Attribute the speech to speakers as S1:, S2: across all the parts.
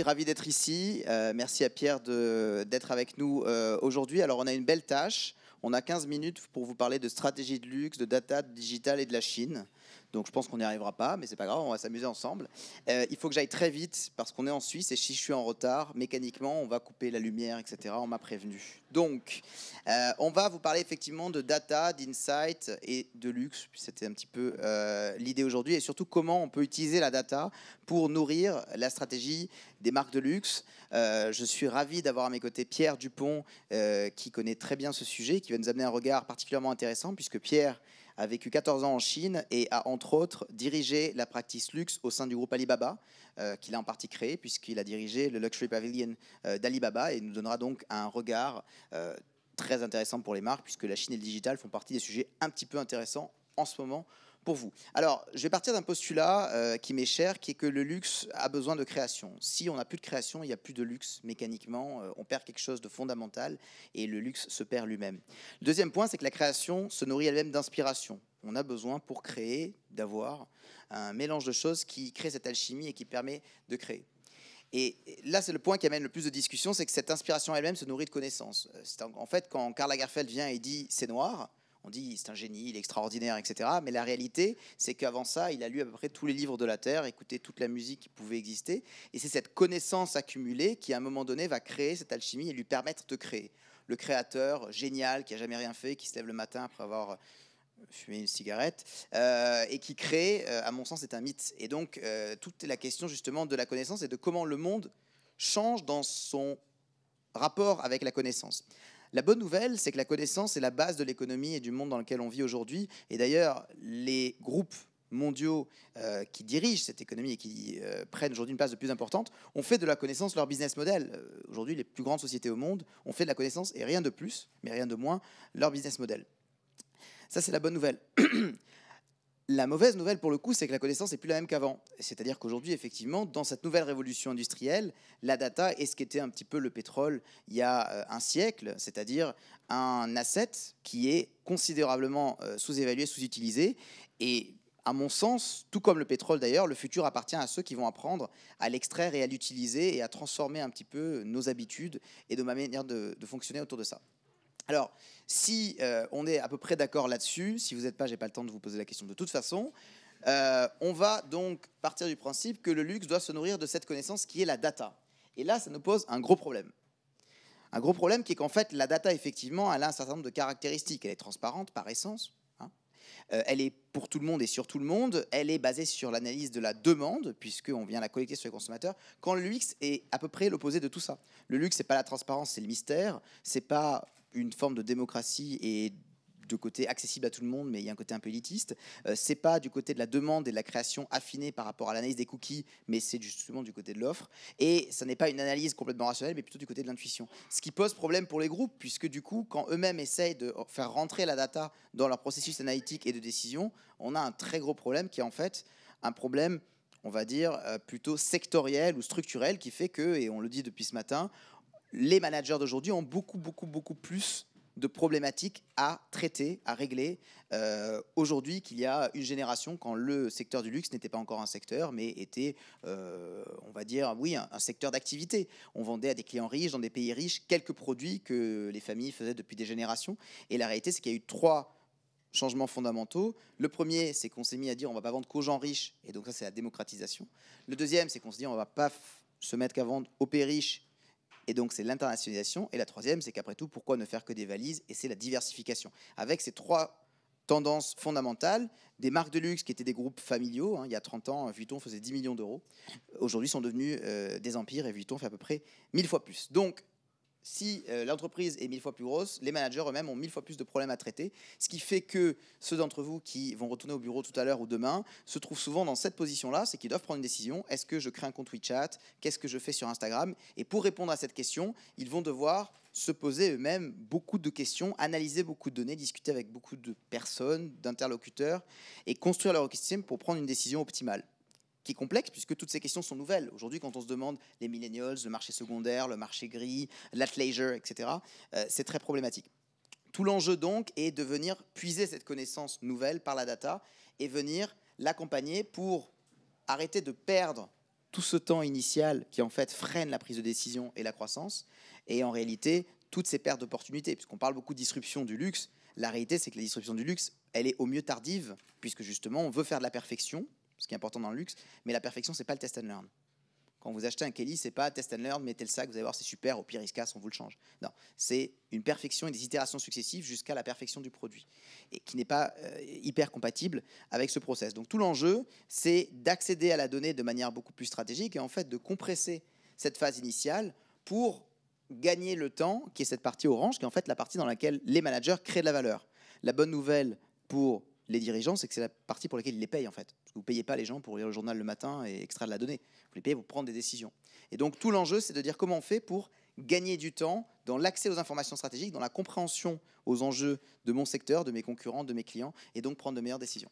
S1: ravi d'être ici. Euh, merci à Pierre d'être avec nous euh, aujourd'hui. Alors, on a une belle tâche. On a 15 minutes pour vous parler de stratégie de luxe, de data, de digital et de la Chine. Donc je pense qu'on n'y arrivera pas, mais c'est pas grave, on va s'amuser ensemble. Euh, il faut que j'aille très vite parce qu'on est en Suisse et si je suis en retard, mécaniquement, on va couper la lumière, etc. On m'a prévenu. Donc, euh, on va vous parler effectivement de data, d'insight et de luxe. C'était un petit peu euh, l'idée aujourd'hui et surtout comment on peut utiliser la data pour nourrir la stratégie des marques de luxe. je suis ravi d'avoir à mes côtés Pierre Dupont qui connaît très bien ce sujet, qui va nous amener un regard particulièrement intéressant puisque Pierre a vécu 14 ans en Chine et a entre autres dirigé la practice luxe au sein du groupe Alibaba, euh, qu'il a en partie créé puisqu'il a dirigé le Luxury Pavilion euh, d'Alibaba et nous donnera donc un regard euh, très intéressant pour les marques puisque la Chine et le digital font partie des sujets un petit peu intéressants en ce moment pour vous. Alors, je vais partir d'un postulat euh, qui m'est cher, qui est que le luxe a besoin de création. Si on n'a plus de création, il n'y a plus de luxe mécaniquement. Euh, on perd quelque chose de fondamental et le luxe se perd lui-même. deuxième point, c'est que la création se nourrit elle-même d'inspiration. On a besoin pour créer d'avoir un mélange de choses qui crée cette alchimie et qui permet de créer. Et là, c'est le point qui amène le plus de discussion, c'est que cette inspiration elle-même se nourrit de connaissances. Euh, en fait, quand Karl Lagerfeld vient et dit c'est noir, on dit c'est un génie, il est extraordinaire, etc. Mais la réalité, c'est qu'avant ça, il a lu à peu près tous les livres de la Terre, écouté toute la musique qui pouvait exister. Et c'est cette connaissance accumulée qui, à un moment donné, va créer cette alchimie et lui permettre de créer. Le créateur génial qui a jamais rien fait, qui se lève le matin après avoir euh, fumé une cigarette, euh, et qui crée, euh, à mon sens, c'est un mythe. Et donc, toute la question justement de la connaissance et de comment le monde change dans son rapport avec la connaissance. La bonne nouvelle, c'est que la connaissance est la base de l'économie et du monde dans lequel on vit aujourd'hui. Et d'ailleurs, les groupes mondiaux euh, qui dirigent cette économie et qui euh, prennent aujourd'hui une place de plus importante ont fait de la connaissance leur business model. Euh, aujourd'hui, les plus grandes sociétés au monde ont fait de la connaissance et rien de plus, mais rien de moins, leur business model. Ça, c'est la bonne nouvelle. La mauvaise nouvelle pour le coup, c'est que la connaissance n'est plus la même qu'avant. C'est-à-dire qu'aujourd'hui, effectivement, dans cette nouvelle révolution industrielle, la data est ce qu'était un petit peu le pétrole il y a euh, un siècle, c'est-à-dire un asset qui est considérablement euh, sous-évalué, sous-utilisé. Et à mon sens, tout comme le pétrole d'ailleurs, le futur appartient à ceux qui vont apprendre à l'extraire et à l'utiliser et à transformer un petit peu nos habitudes et de ma manière de, de fonctionner autour de ça. Alors, si euh, on est à peu près d'accord là-dessus, si vous n'êtes pas, j'ai pas le temps de vous poser la question de toute façon. Euh, on va donc partir du principe que le luxe doit se nourrir de cette connaissance qui est la data. Et là, ça nous pose un gros problème. Un gros problème qui est qu'en fait, la data, effectivement, elle a un certain nombre de caractéristiques. Elle est transparente par essence. Hein. Euh, elle est pour tout le monde et sur tout le monde. Elle est basée sur l'analyse de la demande, puisqu'on vient la collecter sur les consommateurs. Quand le luxe est à peu près l'opposé de tout ça. Le luxe, c'est pas la transparence, c'est le mystère. C'est pas une forme de démocratie et de côté accessible à tout le monde, mais il y a un côté un peu élitiste. Euh, c'est pas du côté de la demande et de la création affinée par rapport à l'analyse des cookies, mais c'est justement du côté de l'offre. Et ça n'est pas une analyse complètement rationnelle, mais plutôt du côté de l'intuition. Ce qui pose problème pour les groupes, puisque du coup, quand eux-mêmes essayent de faire rentrer la data dans leur processus analytique et de décision, on a un très gros problème qui est en fait un problème on va dire, euh, plutôt sectoriel ou structurel qui fait que, et on le dit depuis ce matin, les managers d'aujourd'hui ont beaucoup, beaucoup, beaucoup plus de problématiques à traiter, à régler euh, aujourd'hui qu'il y a une génération quand le secteur du luxe n'était pas encore un secteur, mais était, euh, on va dire, oui, un, secteur d'activité. On vendait à des clients riches, dans des pays riches, quelques produits que les familles faisaient depuis des générations. Et la réalité, c'est qu'il y a eu trois changements fondamentaux. Le premier, c'est qu'on s'est mis à dire on va pas vendre qu'aux gens riches, et donc ça, c'est la démocratisation. Le deuxième, c'est qu'on se dit on va pas se mettre qu'à vendre aux pays riches et donc, c'est l'internationalisation. Et la troisième, c'est qu'après tout, pourquoi ne faire que des valises Et c'est la diversification. Avec ces trois tendances fondamentales, Des marques de luxe qui étaient des groupes familiaux, hein, il y a 30 ans, Vuitton faisait 10 millions d'euros, aujourd'hui sont devenus euh, des empires et Vuitton fait à peu près 1000 fois plus. Donc si euh, l'entreprise est mille fois plus grosse, les managers eux-mêmes ont mille fois plus de problèmes à traiter, ce qui fait que ceux d'entre vous qui vont retourner au bureau tout à l'heure ou demain se trouvent souvent dans cette position-là, c'est qu'ils doivent prendre une décision, est-ce que je crée un compte WeChat, qu'est-ce que je fais sur Instagram Et pour répondre à cette question, ils vont devoir se poser eux-mêmes beaucoup de questions, analyser beaucoup de données, discuter avec beaucoup de personnes, d'interlocuteurs, et construire leur système pour prendre une décision optimale qui est complexe puisque toutes ces questions sont nouvelles. Aujourd'hui, quand on se demande les millennials, le marché secondaire, le marché gris, l'athleisure, etc., euh, c'est très problématique. Tout l'enjeu donc est de venir puiser cette connaissance nouvelle par la data et venir l'accompagner pour arrêter de perdre tout ce temps initial qui en fait freine la prise de décision et la croissance et en réalité toutes ces pertes d'opportunités puisqu'on parle beaucoup de disruption du luxe, la réalité c'est que la disruption du luxe, elle est au mieux tardive puisque justement on veut faire de la perfection ce qui est important dans le luxe, mais la perfection, c'est pas le test and learn. Quand vous achetez un Kelly, c'est pas test and learn, mettez le sac, vous allez voir, c'est super, au pire, il se casse, on vous le change. Non, c'est une perfection et des itérations successives jusqu'à la perfection du produit, et qui n'est pas euh, hyper compatible avec ce process. Donc tout l'enjeu, c'est d'accéder à la donnée de manière beaucoup plus stratégique et en fait de compresser cette phase initiale pour gagner le temps, qui est cette partie orange, qui est en fait la partie dans laquelle les managers créent de la valeur. La bonne nouvelle pour les dirigeants, c'est que c'est la partie pour laquelle ils les payent en fait. Vous payez pas les gens pour lire le journal le matin et extraire de la donnée. Vous les payez pour prendre des décisions. Et donc tout l'enjeu, c'est de dire comment on fait pour gagner du temps dans l'accès aux informations stratégiques, dans la compréhension aux enjeux de mon secteur, de mes concurrents, de mes clients, et donc prendre de meilleures décisions.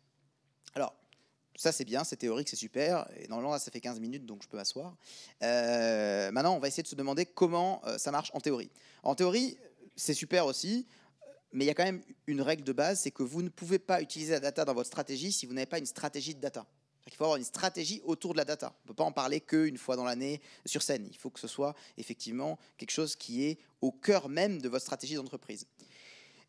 S1: Alors, ça c'est bien, c'est théorique, c'est super, et normalement là ça fait 15 minutes, donc je peux m'asseoir. Euh, maintenant, on va essayer de se demander comment euh, ça marche en théorie. En théorie, c'est super aussi, mais il y a quand même une règle de base, c'est que vous ne pouvez pas utiliser la data dans votre stratégie si vous n'avez pas une stratégie de data. Il faut avoir une stratégie autour de la data. On ne peut pas en parler qu'une fois dans l'année sur scène. Il faut que ce soit effectivement quelque chose qui est au cœur même de votre stratégie d'entreprise.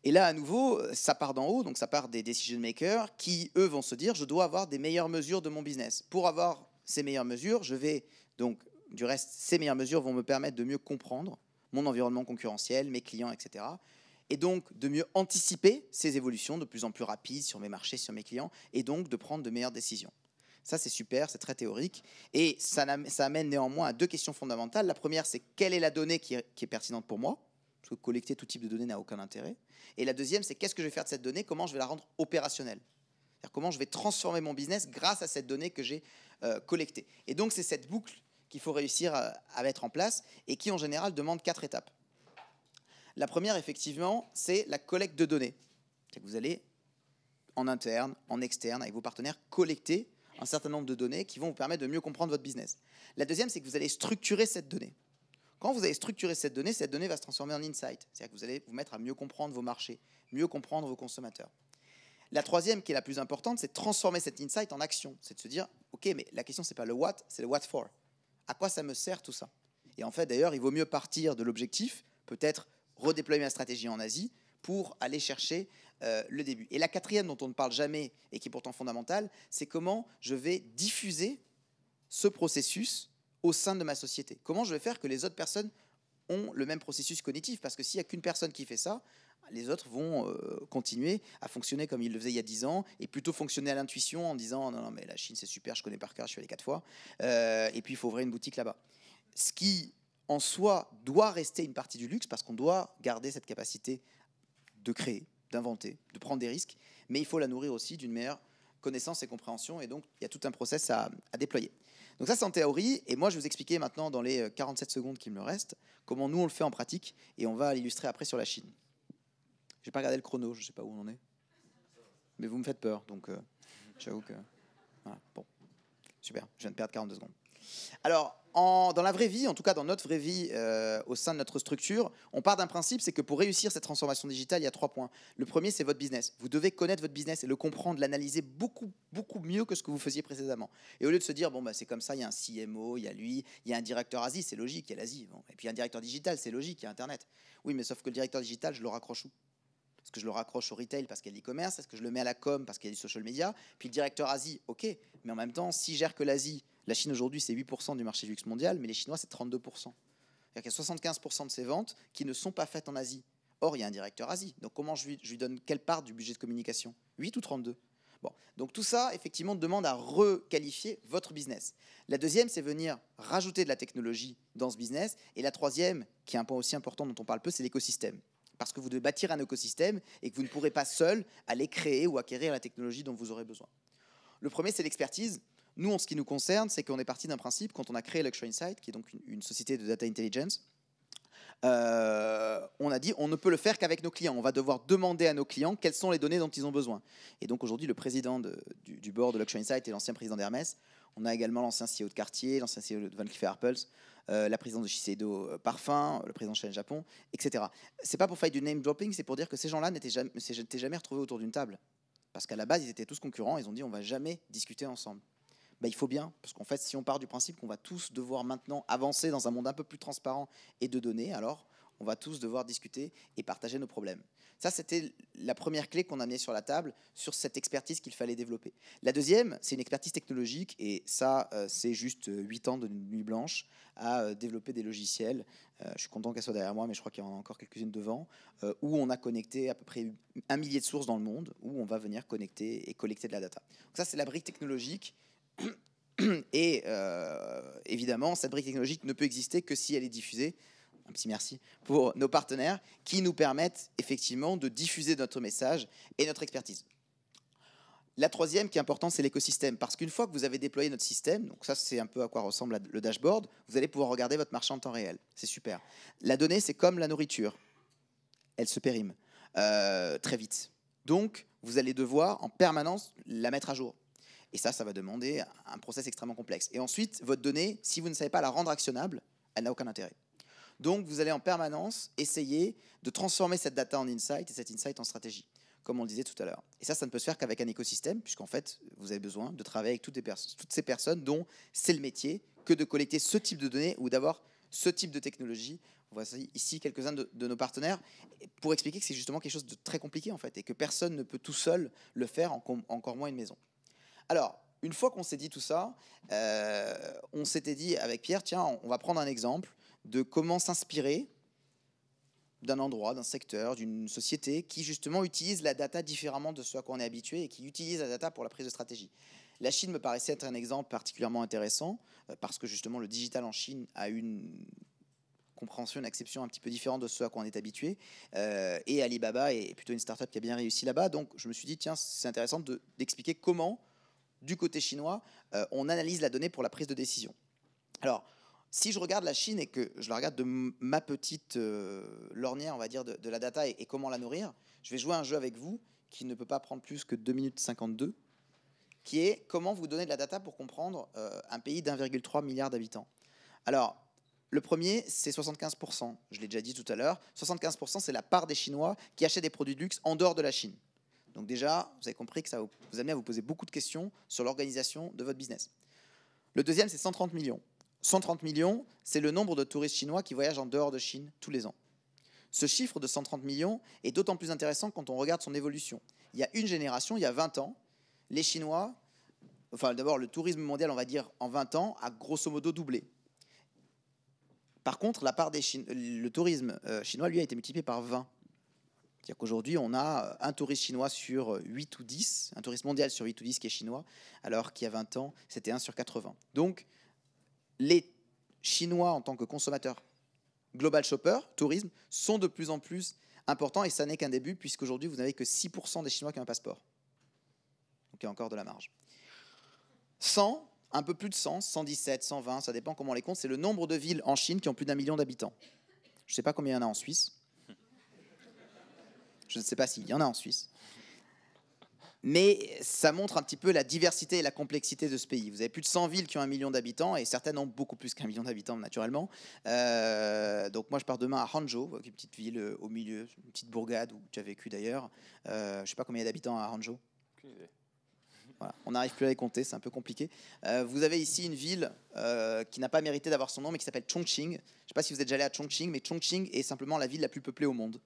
S1: Et là, à nouveau, ça part d'en haut, donc ça part des decision makers qui, eux, vont se dire, je dois avoir des meilleures mesures de mon business. Pour avoir ces meilleures mesures, je vais, donc, du reste, ces meilleures mesures vont me permettre de mieux comprendre mon environnement concurrentiel, mes clients, etc et donc de mieux anticiper ces évolutions de plus en plus rapides sur mes marchés, sur mes clients, et donc de prendre de meilleures décisions. Ça, c'est super, c'est très théorique. Et ça, amène néanmoins à deux questions fondamentales. La première, c'est quelle est la donnée qui est, pertinente pour moi Parce que collecter tout type de données n'a aucun intérêt. Et la deuxième, c'est qu'est-ce que je vais faire de cette donnée Comment je vais la rendre opérationnelle C'est-à-dire Comment je vais transformer mon business grâce à cette donnée que j'ai euh, collectée Et donc, c'est cette boucle qu'il faut réussir euh, à mettre en place et qui, en général, demande quatre étapes. La première, effectivement, c'est la collecte de données. C'est-à-dire Que vous allez en interne, en externe, avec vos partenaires, collecter un certain nombre de données qui vont vous permettre de mieux comprendre votre business. La deuxième, c'est que vous allez structurer cette donnée. Quand vous allez structurer cette donnée, cette donnée va se transformer en insight. C'est-à-dire que vous allez vous mettre à mieux comprendre vos marchés, mieux comprendre vos consommateurs. La troisième, qui est la plus importante, c'est transformer cette insight en action. C'est de se dire, OK, mais la question, c'est pas le what, c'est le what for. À quoi ça me sert tout ça Et en fait, d'ailleurs, il vaut mieux partir de l'objectif, peut-être redéployer ma stratégie en Asie pour aller chercher euh, le début. Et la quatrième dont on ne parle jamais et qui est pourtant fondamentale, c'est comment je vais diffuser ce processus au sein de ma société. Comment je vais faire que les autres personnes ont le même processus cognitif Parce que s'il n'y a qu'une personne qui fait ça, les autres vont euh, continuer à fonctionner comme ils le faisaient il y a dix ans et plutôt fonctionner à l'intuition en disant non, non, mais la Chine c'est super, je connais par cœur, je suis allé quatre fois, euh, et puis il faut ouvrir une boutique là-bas. Ce qui en soi doit rester une partie du luxe parce qu'on doit garder cette capacité de créer, d'inventer, de prendre des risques, mais il faut la nourrir aussi d'une meilleure connaissance et compréhension, et donc il y a tout un process à, déployer. Donc ça c'est en théorie, et moi je vais vous expliquer maintenant dans les 47 euh, secondes qui me restent comment nous on le fait en pratique, et on va l'illustrer après sur la Chine. J'ai pas regardé le chrono, je ne sais pas où on en est, mais vous me faites peur, donc euh, j'avoue que... bon, super, je viens de perdre 42 secondes. Alors, dans la vraie vie, en tout cas dans notre vraie vie euh, au sein de notre structure, on part d'un principe, c'est que pour réussir cette transformation digitale, il y a trois points. Le premier, c'est votre business. Vous devez connaître votre business et le comprendre, l'analyser beaucoup, beaucoup mieux que ce que vous faisiez précédemment. Et au lieu de se dire, bon, bah, c'est comme ça, il y a un CMO, il y a lui, il y a un directeur Asie, c'est logique, il y a l'Asie. Et puis un directeur digital, c'est logique, il y a Internet. Oui, mais sauf que le directeur digital, je le raccroche où est-ce que je le raccroche au retail parce qu'il y a l'e-commerce Est-ce que je le mets à la com parce qu'il y a du social media Puis le directeur Asie, ok, mais en même temps, si gère que l'Asie, la Chine aujourd'hui c'est 8% du marché du luxe mondial, mais les Chinois c'est 32%. Il y a 75% de ses ventes qui ne sont pas faites en Asie. Or, il y a un directeur Asie. Donc, comment je lui, je lui donne quelle part du budget de communication 8 ou 32 Bon, donc tout ça, effectivement, demande à requalifier votre business. La deuxième, c'est venir rajouter de la technologie dans ce business. Et la troisième, qui est un point aussi important dont on parle peu, c'est l'écosystème parce que vous devez bâtir un écosystème et que vous ne pourrez pas seul aller créer ou acquérir la technologie dont vous aurez besoin. Le premier, c'est l'expertise. Nous, en ce qui nous concerne, c'est qu'on est parti d'un principe, quand on a créé Luxury Insight, qui est donc une, société de data intelligence, euh, on a dit on ne peut le faire qu'avec nos clients. On va devoir demander à nos clients quelles sont les données dont ils ont besoin. Et donc aujourd'hui, le président du, board de Luxury Insight est l'ancien président d'Hermès. On a également l'ancien CEO de Cartier, l'ancien CEO de Van Cleef Arpels. Euh, la présidente de Shiseido euh, Parfum, euh, le président Shane Japon, etc. n'est pas pour faire du name dropping, c'est pour dire que ces gens-là n'étaient jamais, jamais retrouvés autour d'une table. Parce qu'à la base, ils étaient tous concurrents, ils ont dit on va jamais discuter ensemble. Bah, il faut bien, parce qu'en fait, si on part du principe qu'on va tous devoir maintenant avancer dans un monde un peu plus transparent et de données, alors on va tous devoir discuter et partager nos problèmes. Ça, c'était la première clé qu'on a mise sur la table sur cette expertise qu'il fallait développer. La deuxième, c'est une expertise technologique, et ça, euh, c'est juste euh, huit ans de nuit blanche à euh, développer des logiciels. je suis content qu'elle soit derrière moi, mais je crois qu'il y en a encore quelques-unes devant, où on a connecté à peu près un millier de sources dans le monde, où on va venir connecter et collecter de la data. ça, c'est la brique technologique. Et évidemment, cette brique technologique ne peut exister que si elle est diffusée un petit merci pour nos partenaires qui nous permettent effectivement de diffuser notre message et notre expertise. La troisième qui est importante, c'est l'écosystème. Parce qu'une fois que vous avez déployé notre système, donc ça c'est un peu à quoi ressemble le dashboard, vous allez pouvoir regarder votre marchand en temps réel. C'est super. La donnée, c'est comme la nourriture. Elle se périme euh, très vite. Donc, vous allez devoir en permanence la mettre à jour. Et ça, ça va demander un process extrêmement complexe. Et ensuite, votre donnée, si vous ne savez pas la rendre actionnable, elle n'a aucun intérêt. Donc, vous allez en permanence essayer de transformer cette data en insight et cet insight en stratégie, comme on le disait tout à l'heure. Et ça, ça ne peut se faire qu'avec un écosystème, puisqu'en fait, vous avez besoin de travailler avec toutes, ces personnes dont c'est le métier que de collecter ce type de données ou d'avoir ce type de technologie. Voici ici quelques-uns de, nos partenaires pour expliquer que c'est justement quelque chose de très compliqué en fait et que personne ne peut tout seul le faire, encore moins une maison. Alors, une fois qu'on s'est dit tout ça, euh, on s'était dit avec Pierre, tiens, on va prendre un exemple de comment s'inspirer d'un endroit, d'un secteur, d'une société qui justement utilise la data différemment de ce à quoi on est habitué et qui utilise la data pour la prise de stratégie. La Chine me paraissait être un exemple particulièrement intéressant euh, parce que justement le digital en Chine a une compréhension, une acception un petit peu différente de ce à quoi on est habitué. Euh, et Alibaba est plutôt une startup qui a bien réussi là-bas. Donc je me suis dit, tiens, c'est intéressant d'expliquer comment, du côté chinois, euh, on analyse la donnée pour la prise de décision. Alors, si je regarde la Chine et que je la regarde de ma petite euh, lornière, on va dire, de, la data et, comment la nourrir, je vais jouer un jeu avec vous qui ne peut pas prendre plus que 2 minutes 52, qui est comment vous donner de la data pour comprendre euh, un pays d'1,3 milliard d'habitants. Alors, le premier, c'est 75%. Je l'ai déjà dit tout à l'heure. 75%, c'est la part des Chinois qui achètent des produits de luxe en dehors de la Chine. Donc déjà, vous avez compris que ça vous, vous amène à vous poser beaucoup de questions sur l'organisation de votre business. Le deuxième, c'est 130 millions. 130 millions, c'est le nombre de touristes chinois qui voyagent en dehors de Chine tous les ans. Ce chiffre de 130 millions est d'autant plus intéressant quand on regarde son évolution. Il y a une génération, il y a 20 ans, les Chinois, enfin d'abord le tourisme mondial, on va dire en 20 ans, a grosso modo doublé. Par contre, la part des le tourisme euh, chinois, lui, a été multiplié par 20. C'est-à-dire qu'aujourd'hui, on a euh, un touriste chinois sur 8 ou 10, un touriste mondial sur 8 ou 10 qui est chinois, alors qu'il y a 20 ans, c'était 1 sur 80. Donc, les Chinois en tant que consommateurs global shopper, tourisme, sont de plus en plus importants et ça n'est qu'un début puisqu'aujourd'hui vous n'avez que 6% des Chinois qui ont un passeport. Donc il y a encore de la marge. 100, un peu plus de 100, 117, 120, ça dépend comment on les compte, c'est le nombre de villes en Chine qui ont plus d'un million d'habitants. Je ne sais pas combien il y en a en Suisse. Je ne sais pas s'il y en a en Suisse mais ça montre un petit peu la diversité et la complexité de ce pays. Vous avez plus de 100 villes qui ont un million d'habitants, et certaines ont beaucoup plus qu'un million d'habitants, naturellement. Euh, donc moi, je pars demain à Hanjo, une petite ville euh, au milieu, une petite bourgade où tu as vécu d'ailleurs. Euh, je ne sais pas combien il y a d'habitants à Hanjo. On n'arrive plus à les compter, c'est un peu compliqué. vous avez ici une ville qui n'a pas mérité d'avoir son nom, mais qui s'appelle Chongqing. Je ne sais pas si vous êtes déjà allé à Chongqing, mais Chongqing est simplement la ville la plus peuplée au monde.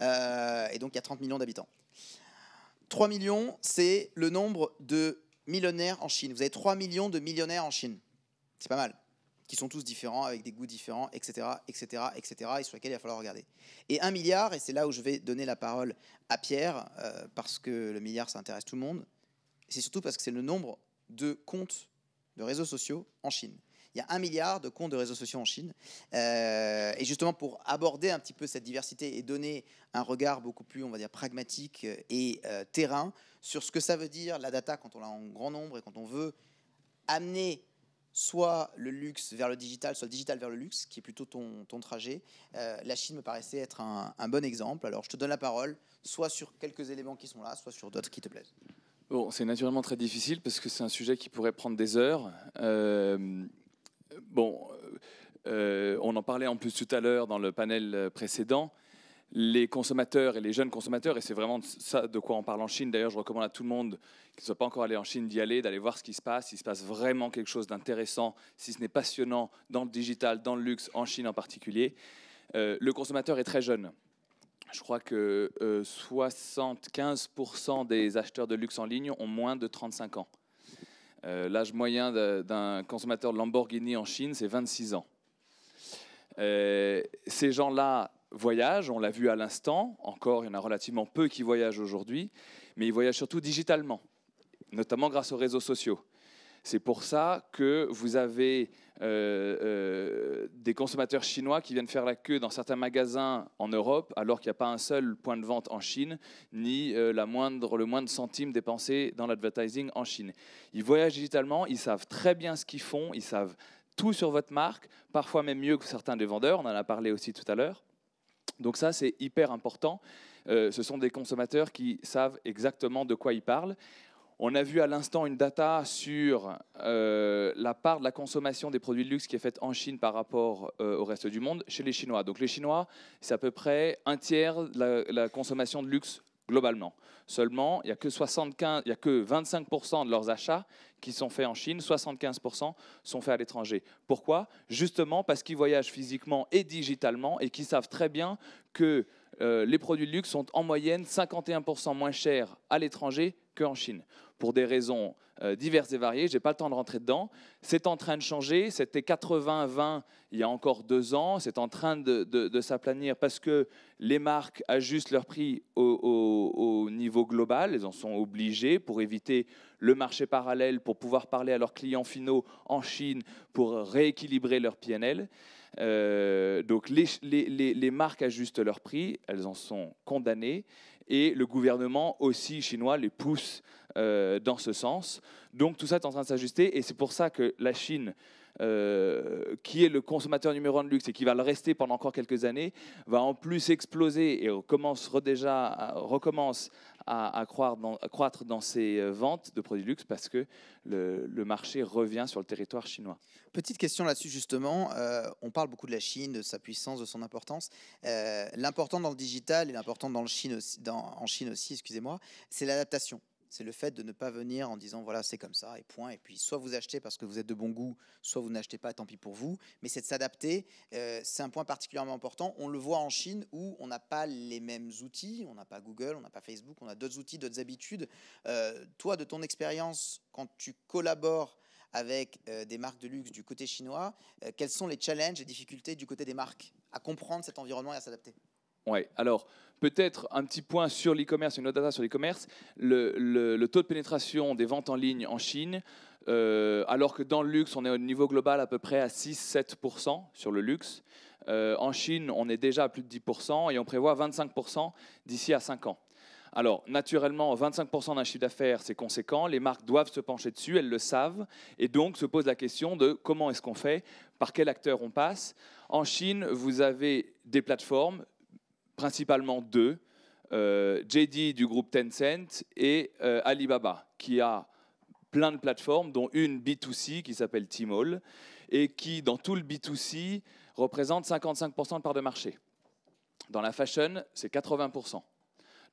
S1: et donc il y a 30 millions d'habitants. 3 millions, c'est le nombre de millionnaires en Chine. Vous avez 3 millions de millionnaires en Chine. C'est pas mal. Qui sont tous différents, avec des goûts différents, etc., etc., etc., et sur lesquels il va falloir regarder. Et 1 milliard, et c'est là où je vais donner la parole à Pierre, euh, parce que le milliard, ça intéresse tout le monde. C'est surtout parce que c'est le nombre de comptes de réseaux sociaux en Chine. Il y a un milliard de comptes de réseaux sociaux en Chine. Euh, et justement, pour aborder un petit peu cette diversité et donner un regard beaucoup plus, on va dire, pragmatique et euh, terrain sur ce que ça veut dire la data quand on l'a en grand nombre et quand on veut amener soit le luxe vers le digital, soit le digital vers le luxe, qui est plutôt ton, ton trajet. Euh, la Chine me paraissait être un, un, bon exemple. Alors je te donne la parole, soit sur quelques éléments qui sont là, soit sur d'autres
S2: qui te plaisent. Bon, c'est naturellement très difficile parce que c'est un sujet qui pourrait prendre des heures. Euh, Bon, euh, euh, on en parlait en plus tout à l'heure dans le panel euh, précédent. Les consommateurs et les jeunes consommateurs, et c'est vraiment ça de quoi on parle en Chine. D'ailleurs, je recommande à tout le monde qui ne soit pas encore allé en Chine d'y aller, d'aller voir ce qui se passe. Il se passe vraiment quelque chose d'intéressant, si ce n'est passionnant, dans le digital, dans le luxe, en Chine en particulier. le consommateur est très jeune. Je crois que 75% des acheteurs de luxe en ligne ont moins de 35 ans. Euh, l'âge moyen d'un consommateur de Lamborghini en Chine, c'est 26 ans. Euh, ces gens-là voyagent, on l'a vu à l'instant, encore il y en a relativement peu qui voyagent aujourd'hui, mais ils voyagent surtout digitalement, notamment grâce aux réseaux sociaux. C'est pour ça que vous avez euh, euh, des consommateurs chinois qui viennent faire la queue dans certains magasins en Europe, alors qu'il n'y a pas un seul point de vente en Chine, ni euh, la moindre, le moindre centime dépensé dans l'advertising en Chine. Ils voyagent digitalement, ils savent très bien ce qu'ils font, ils savent tout sur votre marque, parfois même mieux que certains des vendeurs, on en a parlé aussi tout à l'heure. Donc ça, c'est hyper important. ce sont des consommateurs qui savent exactement de quoi ils parlent. On a vu à l'instant une data sur euh, la part de la consommation des produits de luxe qui est faite en Chine par rapport euh, au reste du monde chez les Chinois. Donc les Chinois, c'est à peu près un tiers de la, consommation de luxe globalement. Seulement, il n'y a, que a que 25% de leurs achats qui sont faits en Chine, 75% sont faits à l'étranger. Pourquoi Justement parce qu'ils voyagent physiquement et digitalement et qu'ils savent très bien que euh, les produits de luxe sont en moyenne 51% moins chers à l'étranger en Chine, pour des raisons euh, diverses et variées. Je n'ai pas le temps de rentrer dedans. C'est en train de changer. C'était 80-20 il y a encore deux ans. C'est en train de, de, de s'aplanir parce que les marques ajustent leur prix au, niveau global. Elles en sont obligées pour éviter le marché parallèle, pour pouvoir parler à leurs clients finaux en Chine, pour rééquilibrer leur PNL. Euh, donc les, les, les, les marques ajustent leur prix, elles en sont condamnées et le gouvernement aussi chinois les pousse euh, dans ce sens. Donc tout ça est en train de s'ajuster et c'est pour ça que la Chine, euh, qui est le consommateur numéro un de luxe et qui va le rester pendant encore quelques années, va en plus exploser et recommence, déjà, recommence à, croître dans ses euh, ventes de produits de luxe parce que le, marché revient sur le territoire chinois. Petite question là-dessus justement, euh,
S1: on parle beaucoup de la Chine, de sa puissance, de son importance. Euh, l'important dans le digital et l'important dans le Chine en Chine aussi, excusez-moi, c'est l'adaptation c'est le fait de ne pas venir en disant voilà c'est comme ça et point et puis soit vous achetez parce que vous êtes de bon goût soit vous n'achetez pas tant pis pour vous mais c'est de s'adapter euh, c'est un point particulièrement important on le voit en Chine où on n'a pas les mêmes outils on n'a pas Google on n'a pas Facebook on a d'autres outils d'autres habitudes euh, toi de ton expérience quand tu collabores avec euh, des marques de luxe du côté chinois quels sont les challenges et difficultés du côté des marques à comprendre cet environnement et à s'adapter
S2: Ouais. alors peut-être un petit point sur l'e-commerce, une autre data sur l'e-commerce. Le, taux de pénétration des ventes en ligne en Chine, euh, alors que dans le luxe, on est au niveau global à peu près à 6-7% sur le luxe. Euh, en Chine, on est déjà à plus de 10% et on prévoit 25% d'ici à 5 ans. Alors, naturellement, 25% d'un chiffre d'affaires, c'est conséquent. Les marques doivent se pencher dessus, elles le savent, et donc se pose la question de comment est-ce qu'on fait, par quel acteur on passe. En Chine, vous avez des plateformes, principalement deux, euh, JD du groupe Tencent et euh, Alibaba, qui a plein de plateformes, dont une B2C qui s'appelle Tmall, et qui, dans tout le B2C, représente 55% de part de marché. Dans la fashion, c'est 80%.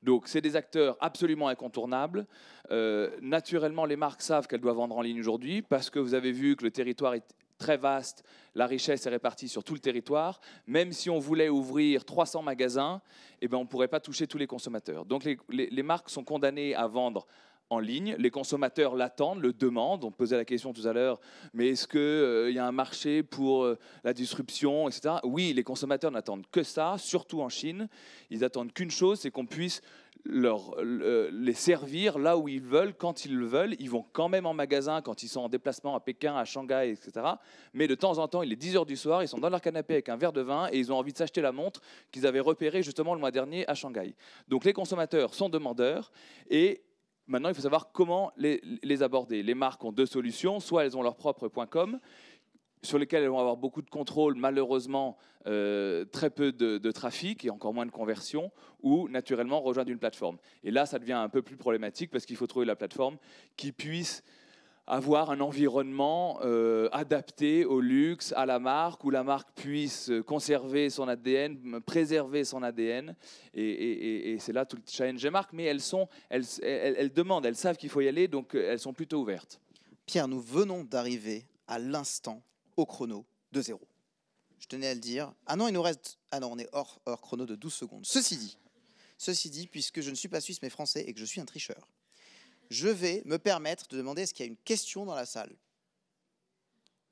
S2: Donc, c'est des acteurs absolument incontournables. Euh, naturellement, les marques savent qu'elles doivent vendre en ligne aujourd'hui parce que vous avez vu que le territoire est très vaste, la richesse est répartie sur tout le territoire. Même si on voulait ouvrir 300 magasins, eh ben, on ne pourrait pas toucher tous les consommateurs. Donc les, marques sont condamnées à vendre en ligne, les consommateurs l'attendent, le demandent. On posait la question tout à l'heure, mais est-ce qu'il euh, y a un marché pour euh, la disruption, etc. Oui, les consommateurs n'attendent que ça, surtout en Chine. Ils attendent qu'une chose, c'est qu'on puisse leur, les servir là où ils veulent, quand ils le veulent. Ils vont quand même en magasin quand ils sont en déplacement à Pékin, à Shanghai, etc. Mais de temps en temps, il est 10h du soir, ils sont dans leur canapé avec un verre de vin et ils ont envie de s'acheter la montre qu'ils avaient repérée justement le mois dernier à Shanghai. Donc les consommateurs sont demandeurs et maintenant il faut savoir comment les, les aborder. Les marques ont deux solutions, soit elles ont leur propre .com, sur lesquelles elles vont avoir beaucoup de contrôle, malheureusement euh, très peu de, trafic et encore moins de conversion, ou naturellement rejoindre une plateforme. Et là, ça devient un peu plus problématique parce qu'il faut trouver la plateforme qui puisse avoir un environnement euh, adapté au luxe, à la marque, où la marque puisse conserver son ADN, préserver son ADN. Et, c'est là tout le challenge des marques. Mais elles, sont, elles demandent, elles savent qu'il faut y aller, donc euh, elles sont plutôt ouvertes.
S1: Pierre, nous venons d'arriver à l'instant au chrono de zéro. Je tenais à le dire. Ah non, il nous reste. Ah non, on est hors, hors chrono de 12 secondes. Ceci dit, ceci dit, puisque je ne suis pas suisse mais français et que je suis un tricheur, je vais me permettre de demander est-ce qu'il y a une question dans la salle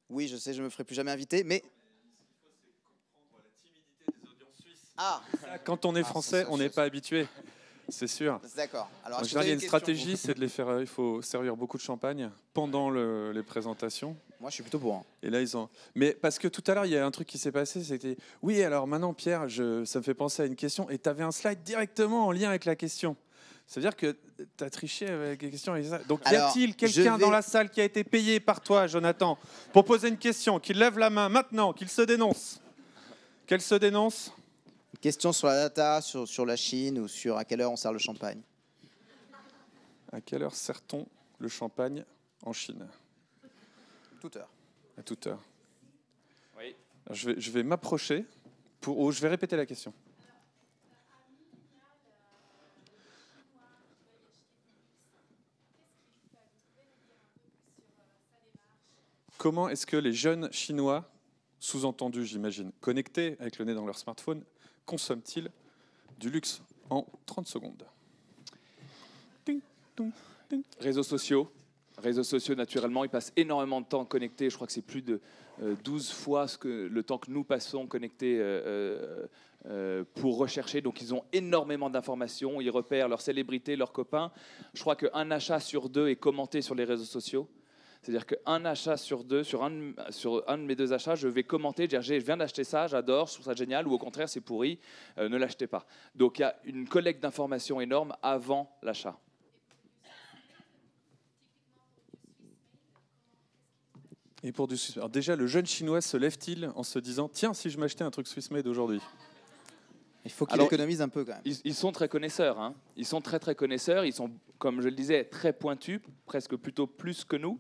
S1: Oui, je sais, je ne me ferai plus jamais invité mais
S3: ah. Quand on est ah, français, on n'est pas habitué. C'est sûr.
S1: D'accord. Alors, il y a une stratégie, c'est de les
S3: faire. Euh, il faut servir beaucoup de champagne pendant les présentations. Moi, je suis plutôt pour. Hein. Et là, ils ont. Mais parce que tout à l'heure, il y a un truc qui s'est passé, c'était oui. Alors maintenant, Pierre, je... ça me fait penser à une question, et tu avais un slide directement en lien avec la question. C'est-à-dire que tu as triché avec les questions. Donc, y a-t-il quelqu'un dans la salle qui a été payé par toi, Jonathan, pour poser une question, qu'il lève la main maintenant, qu'il se dénonce Qu'elle se dénonce
S1: Une question sur la data, sur, sur la Chine ou
S3: sur à quelle heure on sert le champagne. À quelle heure sert-on le champagne en Chine à toute heure. je vais, m'approcher ou je vais répéter la question. Comment est-ce que les jeunes chinois, sous-entendus j'imagine, connectés avec le nez dans leur smartphone, consomment-ils du luxe en 30 secondes
S2: Réseaux sociaux, réseaux sociaux naturellement. Ils passent énormément de temps connectés. Je crois que c'est plus de 12 euh, fois ce que, le temps que nous passons connectés euh, euh, pour rechercher. Donc ils ont énormément d'informations. Ils repèrent leurs célébrités, leurs copains. Je crois qu'un achat sur deux est commenté sur les réseaux sociaux. C'est-à-dire qu'un achat sur deux, sur un, de, mes deux achats, je vais commenter, dire je viens d'acheter ça, j'adore, je trouve ça génial, ou au contraire c'est pourri, ne l'achetez pas. Donc il y a une collecte d'informations énorme avant l'achat.
S3: Et pour du déjà, le jeune chinois se lève-t-il en se disant
S2: Tiens, si je m'achetais un truc Swiss made aujourd'hui il faut qu'il économise un peu quand même. Ils, sont très connaisseurs. Hein. Ils sont très très connaisseurs. Ils sont, comme je le disais, très pointus, presque plutôt plus que nous.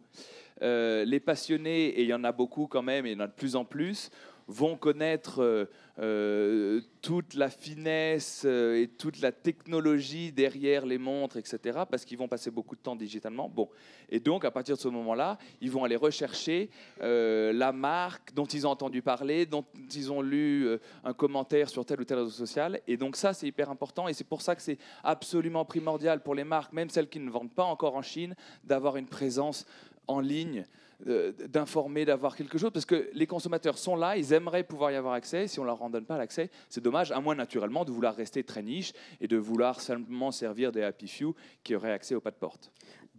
S2: Euh, les passionnés, et il y en a beaucoup quand même, et il y en a de plus en plus, vont connaître euh, euh, toute la finesse euh, et toute la technologie derrière les montres, etc., parce qu'ils vont passer beaucoup de temps digitalement. Bon. Et donc, à partir de ce moment-là, ils vont aller rechercher la marque dont ils ont entendu parler, dont ils ont lu un commentaire sur tel ou tel réseau social. Et donc, ça, c'est hyper important. Et c'est pour ça que c'est absolument primordial pour les marques, même celles qui ne vendent pas encore en Chine, d'avoir une présence en ligne euh, d'informer, d'avoir quelque chose, parce que les consommateurs sont là, ils aimeraient pouvoir y avoir accès. Si on ne leur en donne pas l'accès, c'est dommage, à moins naturellement de vouloir rester très niche et de vouloir simplement servir des happy few qui auraient accès au pas de porte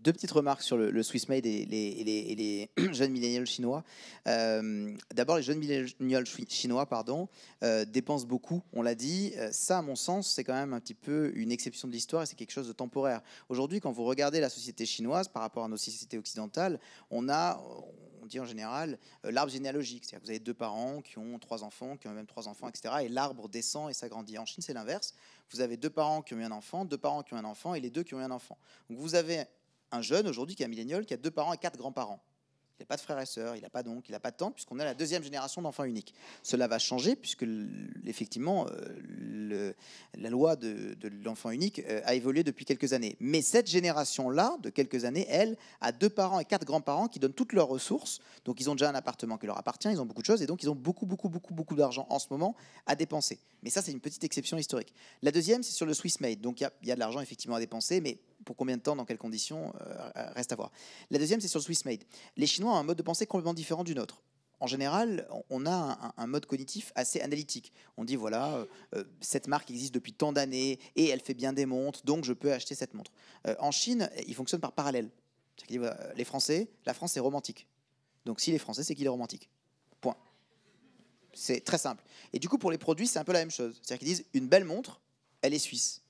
S2: deux petites remarques sur le, Swissmade
S1: Swiss made et les, jeunes millénials chinois. Euh, d'abord, les jeunes millénials chinois pardon, euh, dépensent beaucoup, on l'a dit. Euh, ça, à mon sens, c'est quand même un petit peu une exception de l'histoire et c'est quelque chose de temporaire. Aujourd'hui, quand vous regardez la société chinoise par rapport à nos sociétés occidentales, on a, on dit en général l'arbre généalogique. C'est-à-dire que vous avez deux parents qui ont trois enfants, qui ont même trois enfants, etc. Et l'arbre descend et s'agrandit. En Chine, c'est l'inverse. Vous avez deux parents qui ont eu un enfant, deux parents qui ont un enfant et les deux qui ont eu un enfant. Donc vous avez un jeune aujourd'hui qui est un millénial, qui a deux parents et quatre grands-parents. Il n'a pas de frère et sœurs, il n'a pas d'oncle, il n'a pas de tante, puisqu'on a la deuxième génération d'enfants uniques. Cela va changer, puisque effectivement, euh, la loi de, l'enfant unique euh, a évolué depuis quelques années. Mais cette génération-là, de quelques années, elle, a deux parents et quatre grands-parents qui donnent toutes leurs ressources. Donc ils ont déjà un appartement qui leur appartient, ils ont beaucoup de choses, et donc ils ont beaucoup, beaucoup, beaucoup, beaucoup d'argent en ce moment à dépenser. Mais ça, c'est une petite exception historique. La deuxième, c'est sur le Swiss Made. Donc il y, y a de l'argent effectivement à dépenser, mais pour combien de temps, dans quelles conditions, euh, euh, reste à voir. La deuxième, c'est sur le Swiss Made. Les Chinois ont un mode de pensée complètement différent du nôtre. En général, on a un, mode cognitif assez analytique. On dit voilà, euh, cette marque existe depuis tant d'années et elle fait bien des montres, donc je peux acheter cette montre. en Chine, il fonctionne par parallèle. dire les Français, la France est romantique. Donc si les Français, c'est qu'il est romantique. Point. C'est très simple. Et du coup, pour les produits, c'est un peu la même chose. C'est-à-dire qu'ils disent une belle montre, elle est suisse.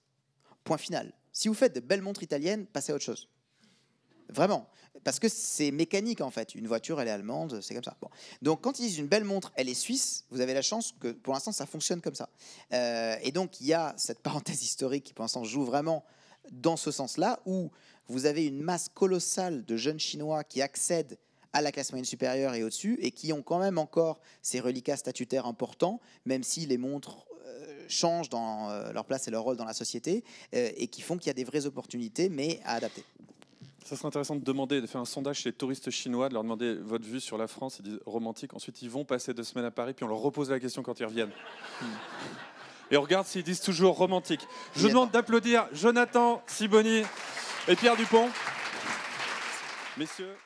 S1: Point final. Si vous faites de belles montres italiennes, passez à autre chose. Vraiment. Parce que c'est mécanique en fait. Une voiture, elle est allemande, c'est comme ça. Donc quand ils disent une belle montre, elle est suisse, vous avez la chance que pour l'instant ça fonctionne comme ça. Euh, et donc il y a cette parenthèse historique qui pour l'instant joue vraiment dans ce sens-là, où vous avez une masse colossale de jeunes Chinois qui accèdent à la classe moyenne supérieure et au-dessus, et qui ont quand même encore ces reliquats statutaires importants, même si les montres changent dans euh, leur place et leur rôle dans la société
S3: euh, et qui font qu'il y a des vraies opportunités, mais à adapter. Ça serait intéressant de demander, de faire un sondage chez les touristes chinois, de leur demander votre vue sur la France. Ils disent romantique. Ensuite, ils vont passer deux semaines à Paris, puis on leur repose la question quand ils reviennent. Hmm. Et on regarde s'ils disent toujours romantique. Je demande d'applaudir Jonathan Siboni et Pierre Dupont. Messieurs.